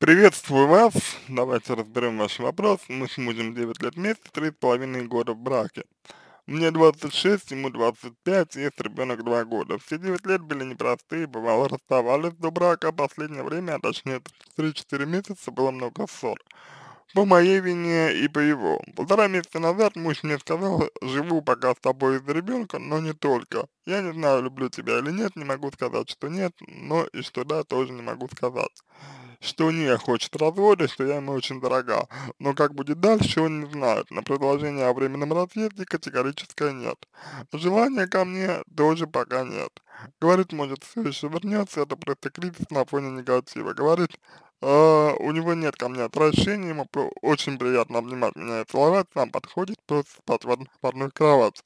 Приветствую вас. Давайте разберем ваш вопрос. Мы с мужем 9 лет вместе, 3,5 года в браке. Мне 26, ему 25, есть ребенок 2 года. Все 9 лет были непростые, бывало расставались до брака, а последнее время, а точнее 3-4 месяца было много ссор. По моей вине и по его. Полтора месяца назад муж мне сказал, живу пока с тобой из-за ребенка, но не только. Я не знаю, люблю тебя или нет, не могу сказать, что нет, но и что да, тоже не могу сказать что не хочет развода, что я ему очень дорога. Но как будет дальше, он не знает. На предложение о временном разъезде категорическое нет. Желания ко мне тоже пока нет. Говорит, может, все еще вернется, это просто кризис на фоне негатива. Говорит, Uh, у него нет ко мне отвращения, ему очень приятно обнимать меня и целовать, нам подходит просто спать в, од в одной кровати.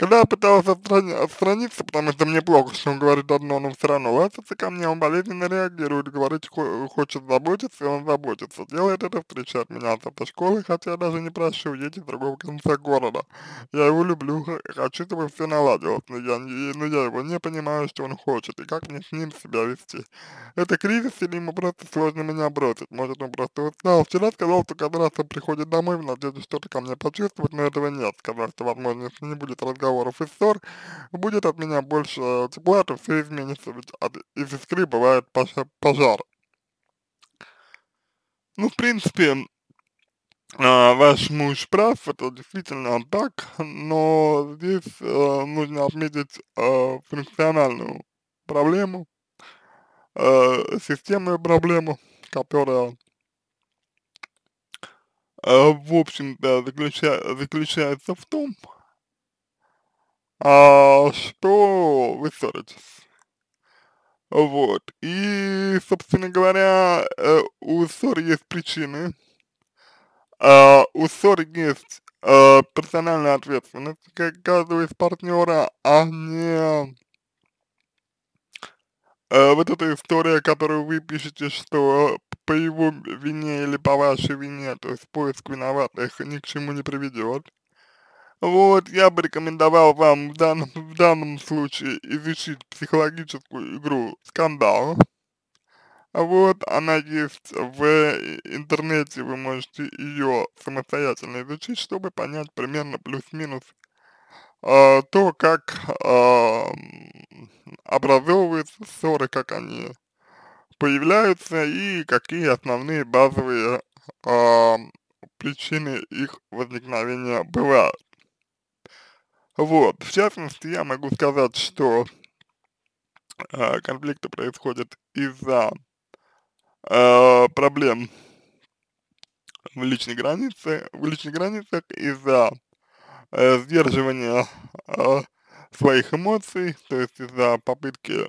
Когда я пытался отстрани отстраниться, потому что мне плохо, что он говорит одно, но все равно ластится ко мне, он болезненно реагирует, говорит, хо хочет заботиться, и он заботится. Делает это, встречает меня с школы, хотя я даже не прошу едет в другого конца города. Я его люблю, хочу, чтобы все наладилось, но я, но я его не понимаю, что он хочет, и как мне с ним себя вести. Это кризис, или ему просто сложно меня бросить, может он просто устал. Вчера сказал, что когда раз он приходит домой в надежде что-то ко мне почувствовать, но этого нет. Сказал, что возможно, не будет разговаривать разговоров и ссор, будет от меня больше тепла, то все изменится, ведь от, из искры бывает пожар. Ну, в принципе, э, ваш муж прав, это действительно так, но здесь э, нужно отметить э, функциональную проблему, э, системную проблему, которая в общем-то, заключается в том, а, что вы ссоритесь. Вот. И, собственно говоря, э, у ссоры есть причины. Э, у ссоры есть э, персональная ответственность каждого из партнера, а не э, вот эта история, которую вы пишете, что по его вине или по вашей вине, то есть поиск виноватых ни к чему не приведет. Вот, я бы рекомендовал вам в данном, в данном случае изучить психологическую игру «Скандал». Вот, она есть в интернете, вы можете ее самостоятельно изучить, чтобы понять примерно плюс-минус э, то, как э, а, образовываются ссоры, как они появляются и какие основные базовые э, причины их возникновения бывают. Вот, в частности, я могу сказать, что э, конфликты происходят из-за э, проблем в личной границе, в личных границах, из-за э, сдерживания э, своих эмоций, то есть из-за попытки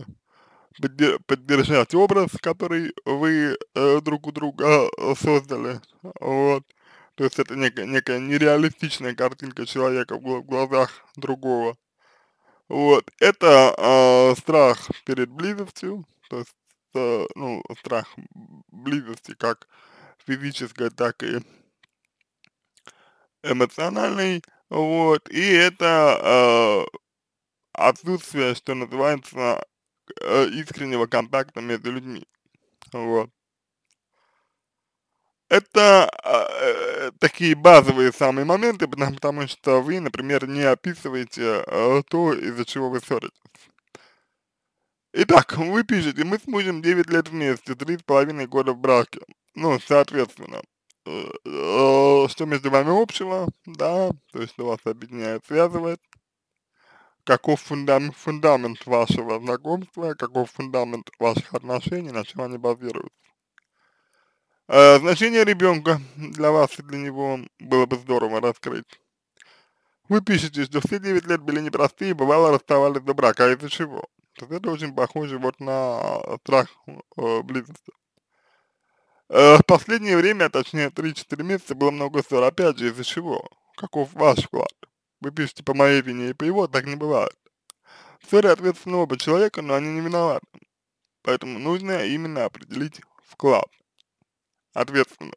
поддер поддержать образ, который вы э, друг у друга э, создали, вот, э, то есть это некая, некая нереалистичная картинка человека в глазах другого. Вот, это э, страх перед близостью, то есть, э, ну, страх близости как физической, так и эмоциональной, вот, и это э, отсутствие, что называется, э, искреннего контакта между людьми, вот. Это а, э, такие базовые самые моменты, потому, потому что вы, например, не описываете э, то, из-за чего вы ссоритесь. Итак, вы пишете, мы с мужем 9 лет вместе, 3,5 года в браке. Ну, соответственно, э, э, что между вами общего, да, то есть что вас объединяет, связывает, каков фундамент, фундамент вашего знакомства, каков фундамент ваших отношений, на чем они базируются. Э, значение ребенка для вас и для него было бы здорово раскрыть. Вы пишете, что все 9 лет были непростые, бывало расставались до брака, а из-за чего? это очень похоже вот на э, страх э, близости. Э, в последнее время, а точнее 3-4 месяца, было много ссор, опять же, из-за чего? Каков ваш вклад? Вы пишете по моей вине и по его, так не бывает. Ссоры ответственны оба человека, но они не виноваты. Поэтому нужно именно определить вклад ответственно.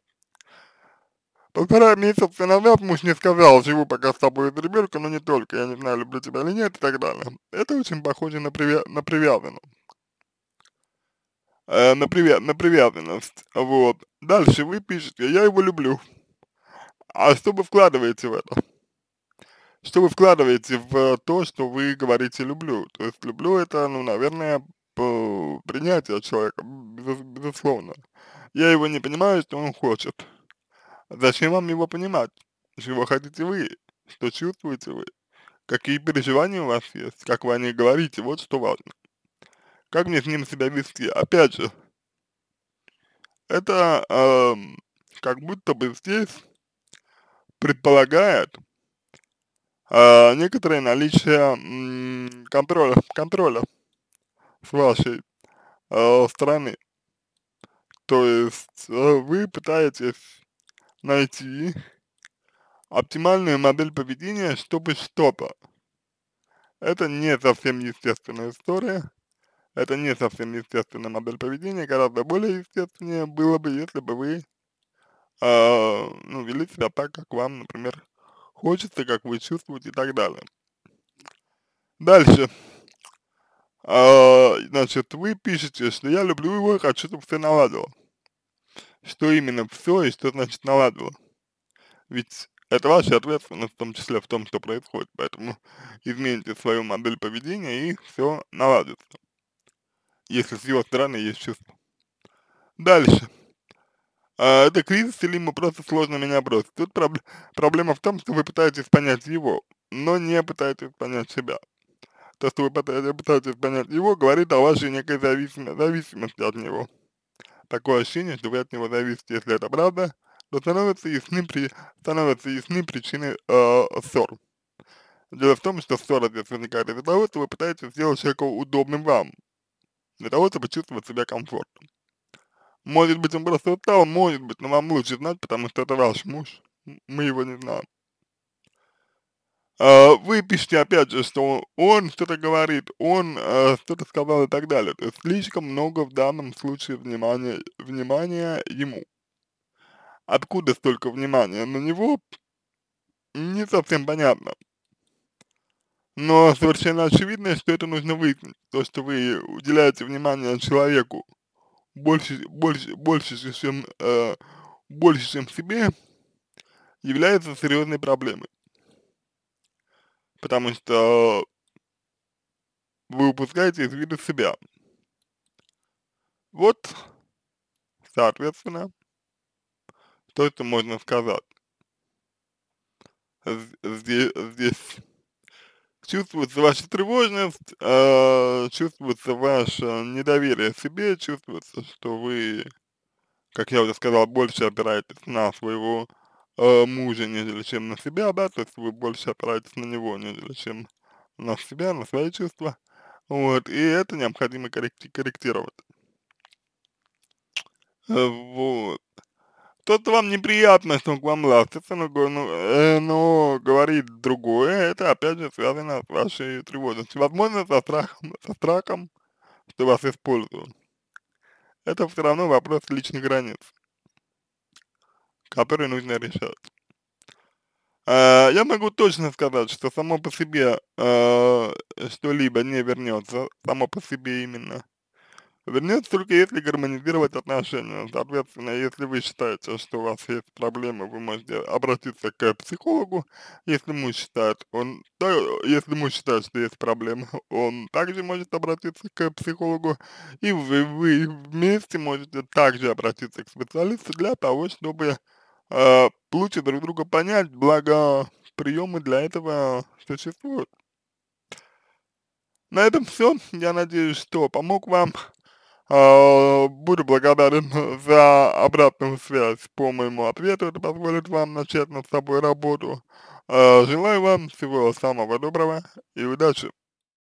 Полтора месяца назад муж не сказал, живу пока с тобой из с но не только, я не знаю, люблю тебя или нет и так далее. Это очень похоже на, привя на привязанность. Э, на, привя на привязанность, вот. Дальше вы пишете, я его люблю. А что вы вкладываете в это? Что вы вкладываете в то, что вы говорите «люблю»? То есть «люблю» — это, ну, наверное, принятие человека, безусловно. Я его не понимаю, что он хочет. Зачем вам его понимать? Чего хотите вы? Что чувствуете вы? Какие переживания у вас есть? Как вы о них говорите? Вот что важно. Как мне с ним себя вести? Опять же, это э, как будто бы здесь предполагает э, некоторое наличие э, контроля, контроля с вашей э, стороны. То есть э, вы пытаетесь найти оптимальную модель поведения, чтобы что-то. Это не совсем естественная история. Это не совсем естественная модель поведения. Гораздо более естественнее было бы, если бы вы э, ну, вели себя так, как вам, например, хочется, как вы чувствуете и так далее. Дальше э, значит, вы пишете, что я люблю его и хочу, чтобы все наладило. Что именно все и что значит наладило? Ведь это ваша ответственность в том числе в том, что происходит, поэтому измените свою модель поведения и все наладится, если с его стороны есть чувство. Дальше. А, это кризис или ему просто сложно меня бросить? Тут проб проблема в том, что вы пытаетесь понять его, но не пытаетесь понять себя то, что вы пытаетесь понять его, говорит о вашей некой зависимо зависимости от него. Такое ощущение, что вы от него зависите, если это правда, то становятся ясны, при, становятся ясны причины э, ссор. Дело в том, что ссора здесь возникает из-за того, что вы пытаетесь сделать человека удобным вам, для того, чтобы чувствовать себя комфортно. Может быть, он просто устал, может быть, но вам лучше знать, потому что это ваш муж. Мы его не знаем. А, вы пишете опять же, что он что-то говорит, он а, что-то сказал и так далее. То есть слишком много в данном случае внимания, внимания ему. Откуда столько внимания на него, не совсем понятно. Но совершенно очевидно, что это нужно выяснить. То, что вы уделяете внимание человеку больше, больше, больше, чем, э, больше, чем себе, является серьезной проблемой потому что вы упускаете из виду себя. Вот, соответственно, то, что можно сказать. Здесь, здесь чувствуется ваша тревожность, э, чувствуется ваше недоверие себе, чувствуется, что вы, как я уже сказал, больше опираетесь на своего э, мужа, нежели чем на себя, да, то есть вы больше опираетесь на него, нежели чем на себя, на свои чувства, вот, и это необходимо корректи корректировать. Э, вот. То-то вам неприятно, что он к вам ластится, но, но, э, но говорит другое, это опять же связано с вашей тревожностью. Возможно, со страхом, со страхом, что вас используют. Это все равно вопрос личных границ который нужно решать. А, я могу точно сказать, что само по себе э, что-либо не вернется, само по себе именно. Вернется только если гармонизировать отношения. Соответственно, если вы считаете, что у вас есть проблемы, вы можете обратиться к психологу, если муж считает, он, да, если муж считает, что есть проблемы, он также может обратиться к психологу, и вы, вы вместе можете также обратиться к специалисту для того, чтобы э, лучше друг друга понять, благо приемы для этого существуют. На этом все. Я надеюсь, что помог вам. Э, буду благодарен за обратную связь по моему ответу. Это позволит вам начать над собой работу. Э, желаю вам всего самого доброго и удачи.